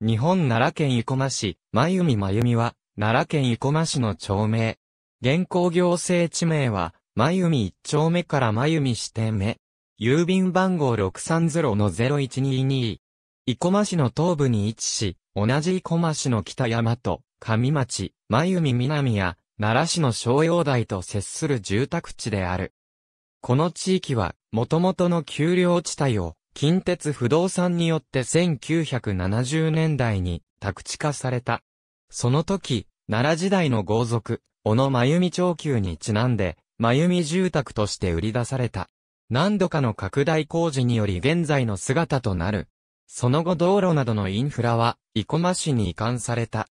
日本奈良県生駒市、真ゆみまは、奈良県生駒市の町名。現行行政地名は、真ゆ一丁目から真ゆ四支店目。郵便番号6 3 0 0 1 2 2生駒市の東部に位置し、同じ生駒市の北山と、上町、真ゆ南や、奈良市の商用台と接する住宅地である。この地域は、もともとの丘陵地帯を、近鉄不動産によって1970年代に宅地化された。その時、奈良時代の豪族、小野真由美長久にちなんで、真由美住宅として売り出された。何度かの拡大工事により現在の姿となる。その後道路などのインフラは、生駒市に移管された。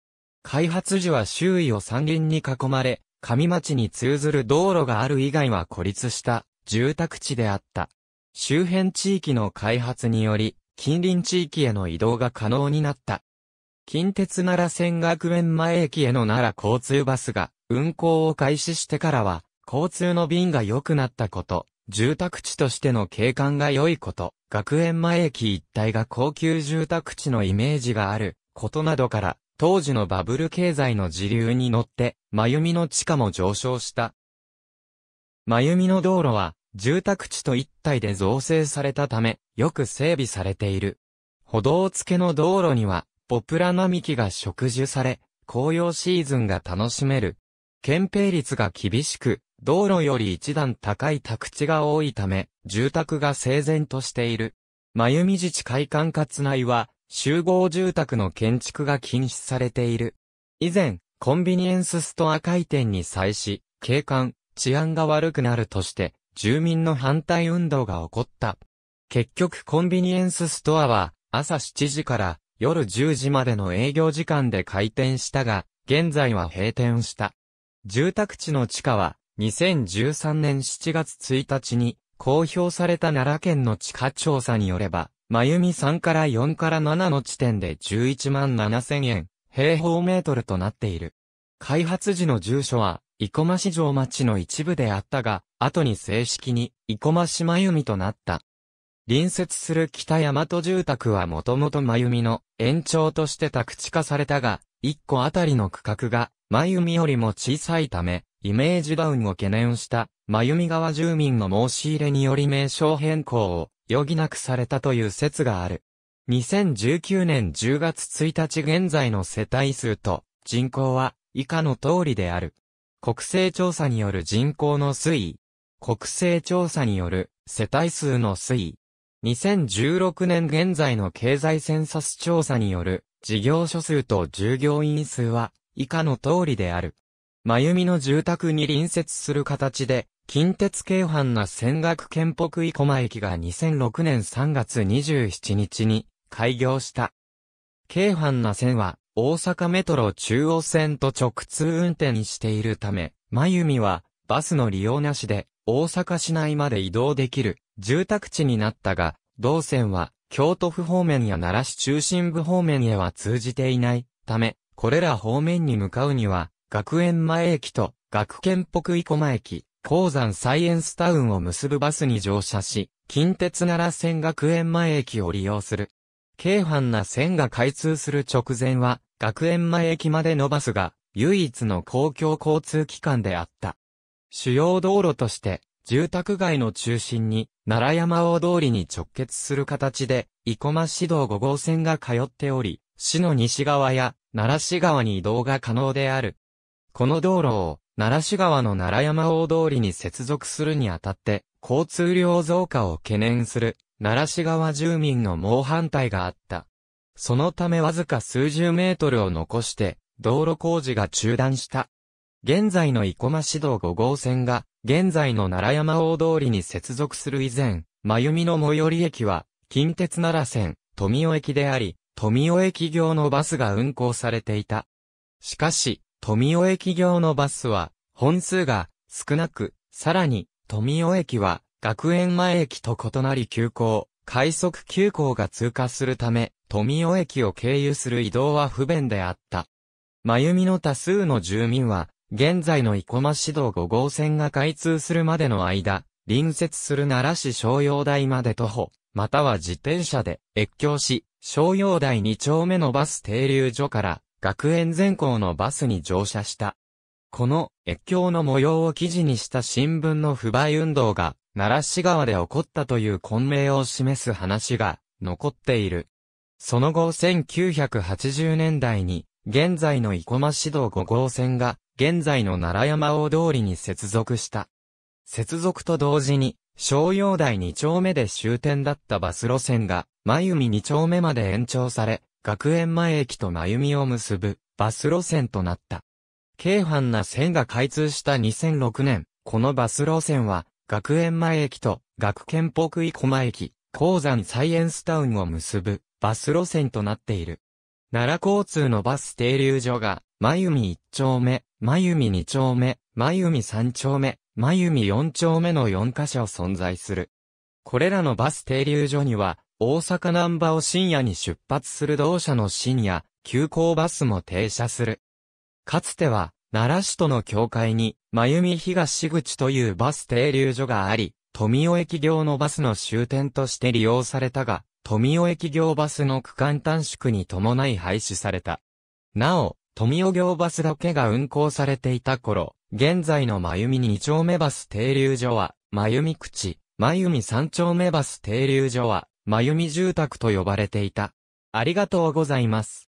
開発時は周囲を山林に囲まれ、上町に通ずる道路がある以外は孤立した住宅地であった。周辺地域の開発により、近隣地域への移動が可能になった。近鉄奈良線学園前駅への奈良交通バスが運行を開始してからは、交通の便が良くなったこと、住宅地としての景観が良いこと、学園前駅一帯が高級住宅地のイメージがあることなどから、当時のバブル経済の時流に乗って、真由美の地価も上昇した。真由美の道路は、住宅地と一体で造成されたため、よく整備されている。歩道付けの道路には、ポプラ並木が植樹され、紅葉シーズンが楽しめる。憲兵率が厳しく、道路より一段高い宅地が多いため、住宅が整然としている。真由美自治会館活内は、集合住宅の建築が禁止されている。以前、コンビニエンスストア開店に際し、景観、治安が悪くなるとして、住民の反対運動が起こった。結局コンビニエンスストアは朝7時から夜10時までの営業時間で開店したが、現在は閉店した。住宅地の地価は2013年7月1日に公表された奈良県の地価調査によれば、まゆみ3から4から7の地点で11万7千円、平方メートルとなっている。開発時の住所は、生駒市場町の一部であったが、後に正式に、生駒島由美となった。隣接する北大和住宅はもともと真由美の延長として宅地化されたが、1個あたりの区画が真由美よりも小さいため、イメージダウンを懸念した真由美川住民の申し入れにより名称変更を余儀なくされたという説がある。2019年10月1日現在の世帯数と人口は以下の通りである。国勢調査による人口の推移、国勢調査による世帯数の推移。2016年現在の経済センサス調査による事業所数と従業員数は以下の通りである。真由美の住宅に隣接する形で、近鉄京阪な泉岳県北生駒駅が2006年3月27日に開業した。京阪な線は大阪メトロ中央線と直通運転しているため、真由美はバスの利用なしで大阪市内まで移動できる住宅地になったが、同線は京都府方面や奈良市中心部方面へは通じていないため、これら方面に向かうには、学園前駅と学研北生駒駅、鉱山サイエンスタウンを結ぶバスに乗車し、近鉄奈良線学園前駅を利用する。京阪な線が開通する直前は、学園前駅までのバスが、唯一の公共交通機関であった。主要道路として、住宅街の中心に、奈良山大通りに直結する形で、生駒市道5号線が通っており、市の西側や奈良市側に移動が可能である。この道路を奈良市側の奈良山大通りに接続するにあたって、交通量増加を懸念する奈良市側住民の猛反対があった。そのためわずか数十メートルを残して、道路工事が中断した。現在の生駒市道5号線が、現在の奈良山大通りに接続する以前、真由美の最寄り駅は、近鉄奈良線、富尾駅であり、富尾駅行のバスが運行されていた。しかし、富尾駅行のバスは、本数が少なく、さらに、富尾駅は、学園前駅と異なり急行、快速急行が通過するため、富尾駅を経由する移動は不便であった。真由美の多数の住民は、現在の生駒市道5号線が開通するまでの間、隣接する奈良市商用台まで徒歩、または自転車で越境し、商用台2丁目のバス停留所から、学園全校のバスに乗車した。この越境の模様を記事にした新聞の不買運動が、奈良市川で起こったという混迷を示す話が残っている。その後1980年代に、現在の生駒市道5号線が現在の奈良山大通りに接続した。接続と同時に、商用台2丁目で終点だったバス路線が、真由美2丁目まで延長され、学園前駅と真由美を結ぶ、バス路線となった。軽阪な線が開通した2006年、このバス路線は、学園前駅と、学研北生駒駅、鉱山サイエンスタウンを結ぶ、バス路線となっている。奈良交通のバス停留所が、真由美1丁目、まゆみ2丁目、まゆみ3丁目、まゆみ4丁目の4カ所存在する。これらのバス停留所には、大阪南波を深夜に出発する同社の深夜、急行バスも停車する。かつては、奈良市との境界に、眉海東口というバス停留所があり、富尾駅行のバスの終点として利用されたが、富尾駅行バスの区間短縮に伴い廃止された。なお、富尾行バスだけが運行されていた頃、現在の真由美2丁目バス停留所は、真由美口、真由美3丁目バス停留所は、真由美住宅と呼ばれていた。ありがとうございます。